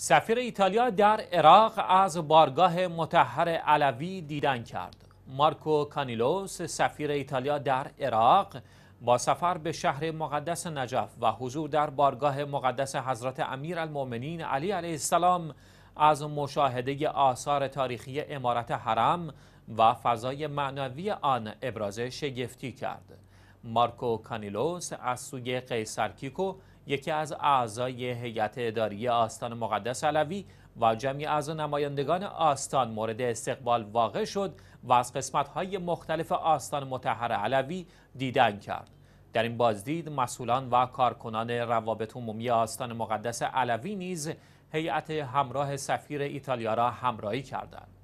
سفیر ایتالیا در عراق از بارگاه متحر علوی دیدن کرد. مارکو کانیلوس سفیر ایتالیا در عراق با سفر به شهر مقدس نجف و حضور در بارگاه مقدس حضرت امیر المومنین علی علیه السلام از مشاهده آثار تاریخی امارت حرم و فضای معنوی آن ابراز شگفتی کرد. مارکو کانیلوس از سوی قیصر کیکو یکی از اعضای هیئت اداری آستان مقدس علوی و جمعی از نمایندگان آستان مورد استقبال واقع شد و از قسمت‌های مختلف آستان متحر علوی دیدن کرد. در این بازدید مسئولان و کارکنان روابط عمومی آستان مقدس علوی نیز هیئت همراه سفیر ایتالیا را همراهی کردند.